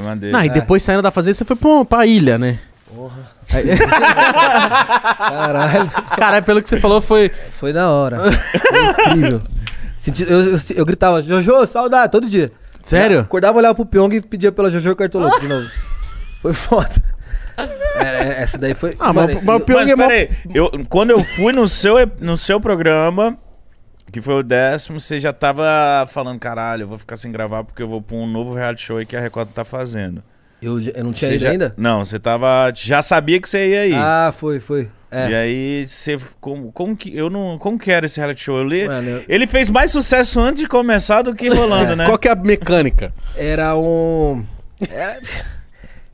Foi Não, e é. depois saindo da fazenda, você foi pra, pra ilha, né? Porra. Caralho. Caralho, pelo que você falou foi. Foi da hora. Foi incrível. Senti, eu, eu, eu gritava, Jojo, saudade, todo dia. Sério? Eu acordava, olhava pro Pyong e pedia pela Jojo Cartoloco de novo. Foi foda. É, essa daí foi. Ah, mas, mas, mas o é peraí, eu, Quando eu fui no seu, no seu programa, que foi o décimo, você já tava falando, caralho, eu vou ficar sem gravar porque eu vou pra um novo reality show aí que a Record tá fazendo. Eu, eu não tinha ido já, ainda? Não, você tava. Já sabia que você ia aí. Ah, foi, foi. É. E aí, você. Como, como que. Eu não. Como que era esse reality show? Eu li, Mano, eu... Ele fez mais sucesso antes de começar do que rolando, é. né? Qual que é a mecânica? Era um. Era... É,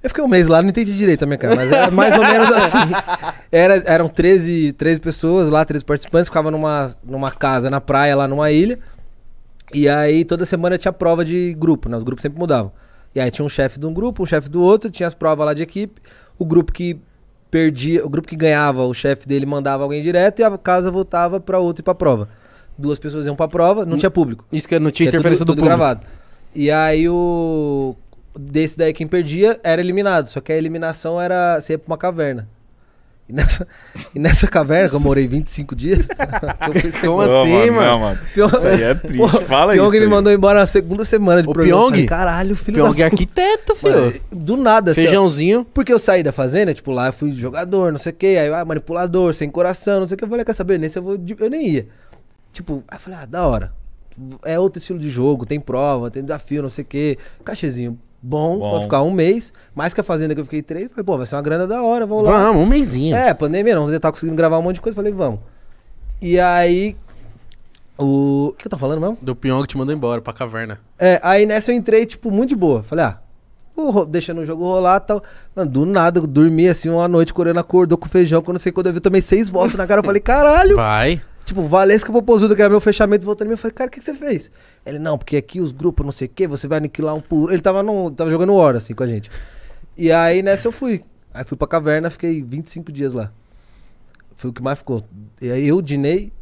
eu fiquei um mês lá, não entendi direito minha cara, mas era mais ou menos assim. Era, eram 13, 13 pessoas lá, 13 participantes, ficava numa, numa casa na praia, lá numa ilha. E aí toda semana tinha prova de grupo, né? Os grupos sempre mudavam. E aí tinha um chefe de um grupo, um chefe do outro, tinha as provas lá de equipe. O grupo que perdia, o grupo que ganhava, o chefe dele mandava alguém direto e a casa voltava para outro e para prova. Duas pessoas iam para prova, não hum. tinha público. Isso que é- não tinha, é tinha interferência tudo, do tudo público. gravado. E aí o desse daí quem perdia era eliminado. Só que a eliminação era você ia pra uma caverna. E nessa, e nessa caverna, que eu morei 25 dias. Como assim, mano? Não, mano. isso aí é triste. Pô, Fala Pyong isso. Pyong me mandou embora na segunda semana de o programa. Pyong? Caralho, filho Pyong é arquiteto, filho. Mano, do nada, assim, Feijãozinho. Assim, porque eu saí da fazenda, tipo, lá eu fui jogador, não sei o quê. Aí, ah, manipulador, sem coração, não sei o quê. Eu falei, quer saber? Nesse eu, vou, eu nem ia. Tipo, aí eu falei, ah, da hora. É outro estilo de jogo, tem prova, tem desafio, não sei o quê. Cachezinho, bom, bom. ficar um mês. Mais que a Fazenda que eu fiquei três. Falei, pô, vai ser uma grana da hora, vamos, vamos lá. Vamos, um mêsinho. É, pandemia não, você tá conseguindo gravar um monte de coisa. Falei, vamos. E aí, o. O que eu tava falando mesmo? Do pion que te mandou embora pra caverna. É, aí nessa eu entrei, tipo, muito de boa. Falei, ah, deixando o jogo rolar e tal. Mano, do nada, eu dormi assim uma noite, correndo Corona acordou com feijão. Quando eu não sei quando eu vi, eu tomei seis votos na cara. Eu falei, caralho! Vai. Tipo, Valesca Popozuda, que era meu fechamento, voltando em mim. Eu falei, cara, o que, que, você fez? Ele, não, porque aqui os grupos, não sei o quê, você vai aniquilar um por. Ele tava, no, tava jogando hora, assim, com a gente. E aí nessa eu fui. Aí fui pra caverna, fiquei 25 dias lá. Foi o que mais ficou. E aí eu, Dinei.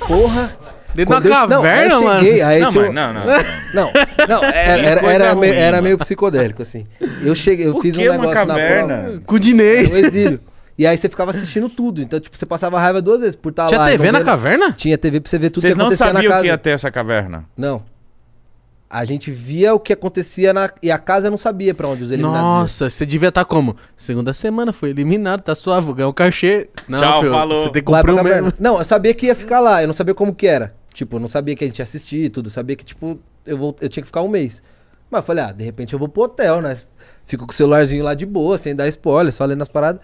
porra! Dentro da caverna, mano? Cheguei, aí não, tinha, não, não. Não, não era, era, era, ruim, era meio psicodélico, assim. Eu cheguei, eu Por fiz um negócio na caverna. Com o Dinei. É, exílio. E aí você ficava assistindo tudo. Então, tipo, você passava raiva duas vezes por estar tá Tinha lá. Tinha TV então na caverna? Tinha TV pra você ver tudo Vocês que acontecia na casa. Vocês não sabiam que ia ter essa caverna? Não. A gente via o que acontecia na... e a casa não sabia para onde os eliminados Nossa, iam. você devia estar tá como? Segunda semana foi eliminado, tá suave, ganhou o cachê. Não, Tchau, filho, falou. Você tem que comprar o mesmo. Não, eu sabia que ia ficar lá, eu não sabia como que era. Tipo, eu não sabia que a gente ia assistir e tudo, eu sabia que, tipo, eu, vou... eu tinha que ficar um mês. Mas eu falei, ah, de repente eu vou pro hotel, né? Fico com o celularzinho lá de boa, sem dar spoiler, só lendo as paradas.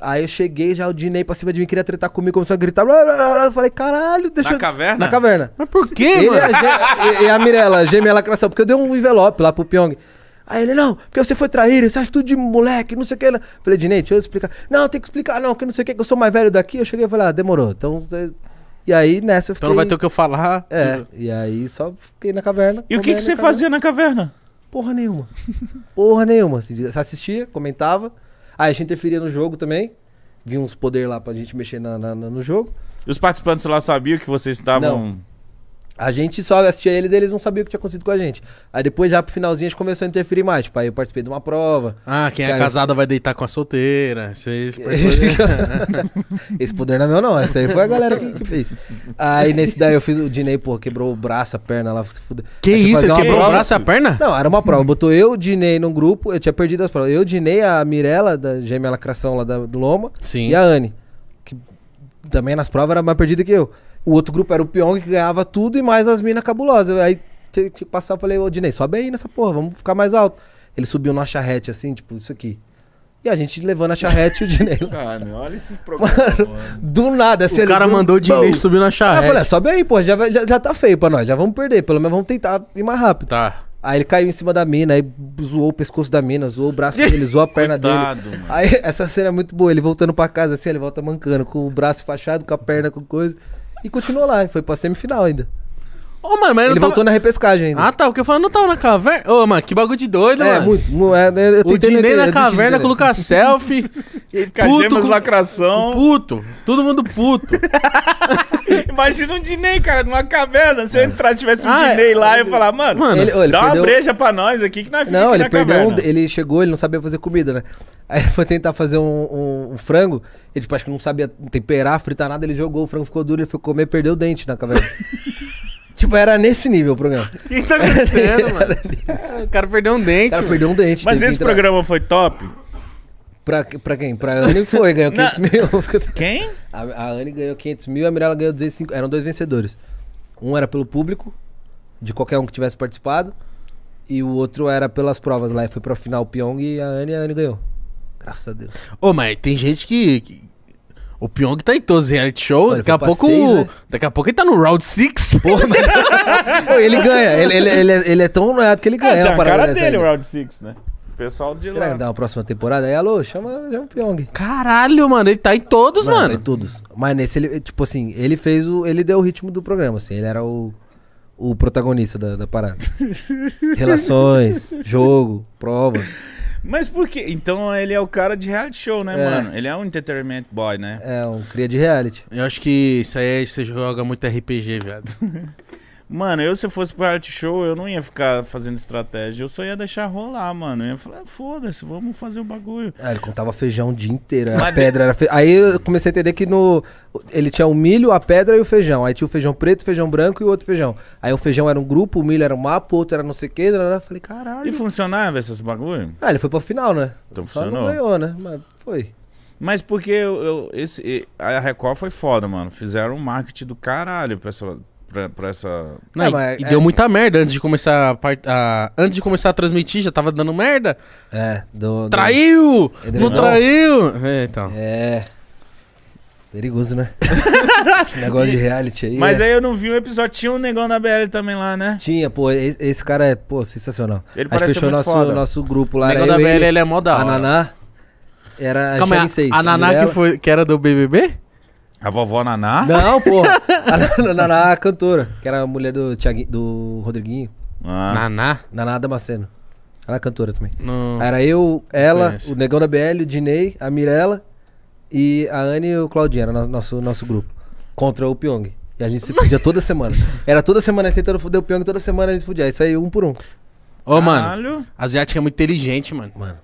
Aí eu cheguei, já o Dinei pra cima de mim, queria tretar comigo, começou a gritar. Blá, blá, blá, eu falei, caralho, deixa Na caverna? Na caverna. Mas por quê, ele mano? É e a, a, a Mirella, gêmea lacração, porque eu dei um envelope lá pro Pyong. Aí ele, não, porque você foi traíra, você acha tudo de moleque, não sei o que. Eu falei, Dinei, deixa eu explicar. Não, tem que explicar, não, que não sei o que, que eu sou mais velho daqui. Eu cheguei e falei, ah, demorou. Então, e aí nessa eu então fiquei... Então vai ter o que eu falar. É, e aí só fiquei na caverna. E o que, que você caverna. fazia na caverna? Porra nenhuma. Porra nenhuma. Assim, você assistia, comentava... Aí ah, a gente interferia no jogo também. Vinha uns poder lá pra gente mexer na, na- no jogo. E os participantes lá sabiam que vocês estavam. Não. A gente só assistia eles e eles não sabiam o que tinha acontecido com a gente. Aí depois, já pro finalzinho, a gente começou a interferir mais. Tipo, aí eu participei de uma prova. Ah, quem é casado vai deitar com a solteira. Esse poder não é meu, não. Essa aí foi a galera que, que fez. Aí nesse daí eu fiz o Dinei, pô, quebrou o braço, a perna lá. Se fude... Que tipo, isso? Ele quebrou prova, o braço e a perna? Não, era uma prova. Botou eu, o Dinei num grupo. Eu tinha perdido as provas. Eu, o Dinei, a Mirella, da Gêmea Lacração lá da Loma. Sim. E a Anne. Que também nas provas era mais perdida que eu. O outro grupo era o Pyong, que ganhava tudo, e mais as minas cabulosas. Aí tinha que passar, eu falei, ô Dinei, sobe aí nessa porra, vamos ficar mais alto. Ele subiu na charrete, assim, tipo, isso aqui. E a gente levando a charrete e o Dinei. Cara, ah, olha esses problemas. do nada. Assim, o cara viu, mandou o Dinei subir na charrete. Aí eu falei, sobe aí, porra já, já, já tá feio pra nós, já vamos perder, pelo menos vamos tentar ir mais rápido. Tá. Aí ele caiu em cima da mina, aí zoou o pescoço da mina, zoou o braço dele, zoou a perna Coitado, dele. Mano. Aí essa cena é muito boa, ele voltando para casa assim, ele volta mancando, com o braço fachado, com a perna, com coisa e continuou lá. E foi pra semifinal ainda mano, mas ele tava... voltou na repescagem ainda. Ah, tá. O que eu falei, não tava na caverna. Ô, mano, que bagulho de doido, é, mano. Muito, é, muito. É, eu o Dinei na caverna colocar selfie. Cagemas, com... lacração. Puto. Todo mundo puto. Imagina um Dinei, cara, numa caverna. Se eu entrar, tivesse um ah, Dinei lá, eu é, ia falar, mano, mano ele, ele dá perdeu... uma breja pra nós aqui que nós ficamos Não, ele na perdeu caverna. Um... Ele chegou, ele não sabia fazer comida, né? Aí ele foi tentar fazer um, um, um frango. Ele, tipo, acho que não sabia temperar, fritar nada. Ele jogou, o frango ficou duro, ele foi comer, perdeu o dente na caverna. Tipo, era nesse nível o programa. O que tá acontecendo, mano? Cara, ah, o cara perdeu um dente. O cara mano. perdeu um dente. Mas esse programa foi top? Pra, pra quem? Pra Anne foi, ganhou 500 mil. Quem? A, a Anne ganhou 500 mil e a Mirella ganhou 15. Eram dois vencedores. Um era pelo público, de qualquer um que tivesse participado. E o outro era pelas provas lá. E foi pra final o Pyong e a Anne, a Anne ganhou. Graças a Deus. Ô, mas tem gente que, que o Pyong tá em todos os reality show. daqui a pouco. Seis, né? Daqui a pouco ele tá no round 6. ele ganha. Ele, ele, ele, é, ele é tão noiado que ele é, ganha. É, tem a cara dele, ainda. o round 6, né? pessoal de Será lá. Será que dá uma próxima temporada? Aí, alô, chama, chama o Pyong. Caralho, mano, ele tá em todos, mano. mano. Tá em todos. Mas nesse, ele, tipo assim, ele fez o. Ele deu o ritmo do programa, assim. Ele era o. O protagonista da, da parada. Relações, jogo, prova. Mas por quê? Então ele é o cara de reality show, né, É. mano? Ele é um entertainment boy, né? É, um cria de reality. Eu acho que isso aí é- você joga muito RPG, viado. Mano, eu se fosse pro arte show, eu não ia ficar fazendo estratégia. Eu só ia deixar rolar, mano. Eu ia falar, ah, foda-se, vamos fazer o bagulho. Ah, ele contava feijão o dia inteiro. A pedra era fe... Aí eu comecei a entender que no. Ele tinha o milho, a pedra e o feijão. Aí tinha o feijão preto, o feijão branco e o outro feijão. Aí o feijão era um grupo, o milho era um mapa, o outro era não sei o que. Eu né, né, né. falei, caralho. E funcionava esses bagulho? Ah, ele foi pro final, né? Então só funcionou. Não ganhou, né? Mas foi. Mas porque eu, eu, esse, a Record foi foda, mano. Fizeram um marketing do caralho pra essa, pra, pra essa. Não, e, mas- e é- deu muita merda antes de começar a, part- a- Antes de começar a transmitir, já tava dando merda. É, do. do- Traiu! Não traiu! É, então. É. Perigoso, né? Esse negócio de reality aí. Mas é- aí eu não vi um episódio. Tinha um negão na BL também lá, né? Tinha, pô, esse cara é, pô, sensacional. Ele parece fechou muito nosso, foda. nosso grupo O lá. negão né, da BL, ele é mó da hora. A Naná era Calma aí, a- a, Naná que, foi, que era do BBB? A vovó Naná? Não, porra. A Naná, a cantora, que era a mulher do, Thiagui, do Rodriguinho. Ah. Naná? Naná Damasceno. Ela é cantora também. Não. Era eu, ela, o Negão da BL, o Dinei, a Mirella e a Anne e o Claudinho. Era nosso, nosso grupo. Contra o Pyong. E a gente se fudia toda semana. Era toda semana tentando fuder o Pyong, toda semana a gente se fudia. Isso aí, um por um. Ô, Caralho. mano. Asiático é muito inteligente, mano. Mano.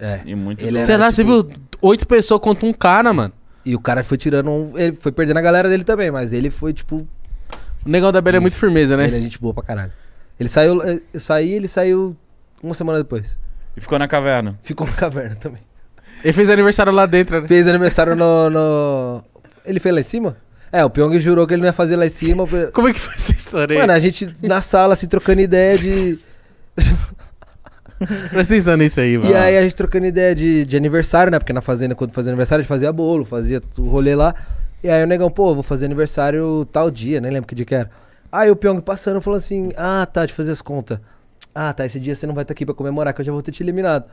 É. E muito Ele Sei lá, tipo você viu oito pessoas contra um cara, mano. E o cara foi tirando. Ele foi perdendo a galera dele também, mas ele foi, tipo. O negão da Bela é muito firmeza, né? Ele é gente boa pra caralho. Ele saiu. Eh, eu saí, ele saiu uma semana depois. E ficou na caverna. Ficou na caverna também. Ele fez aniversário lá dentro, né? Fez aniversário no. no... Ele fez lá em cima? É, o Pyong jurou que ele não ia fazer lá em cima. Como é que foi essa história aí? Mano, a gente na sala, assim, trocando ideia de. Presta atenção nisso aí, mano. E aí a gente trocando ideia de, de aniversário, né? Porque na fazenda, quando fazia aniversário, a gente fazia bolo, fazia o rolê lá. E aí o negão, pô, vou fazer aniversário tal dia, nem né? lembro que dia que era. Aí o Pyong passando falou assim: ah, tá, de fazer as contas. Ah, tá, esse dia você não vai estar tá aqui pra comemorar, que eu já vou ter te eliminado.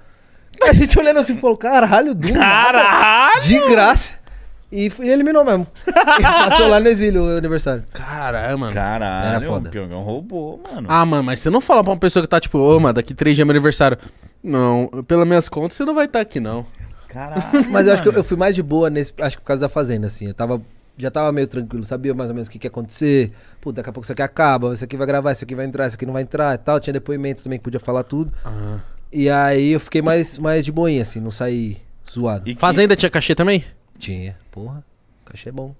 A gente olhando assim falou: caralho, do Caralho! de graça. E, eliminou mesmo. passou lá no exílio o aniversário. Caralho, mano. Caralho, Era foda. o Pyongão roubou, mano. Ah, mano, mas você não fala pra uma pessoa que tá tipo, ô, mano, daqui três dias é meu aniversário. Não, pelas minhas contas, você não vai estar tá aqui, não. Caralho. Mas eu acho que eu, fui mais de boa nesse. Acho que por causa da fazenda, assim. Eu tava já tava meio tranquilo, sabia mais ou menos o que, que ia acontecer. Pô, daqui a pouco isso aqui acaba, isso aqui vai gravar, isso aqui vai entrar, isso aqui não vai entrar e tal. Tinha depoimentos também que podia falar tudo. Ah. E aí eu fiquei mais, mais de boinha, assim, não saí zoado. E, Fazenda tinha cachê também? Tinha, porra. O cachê é bom.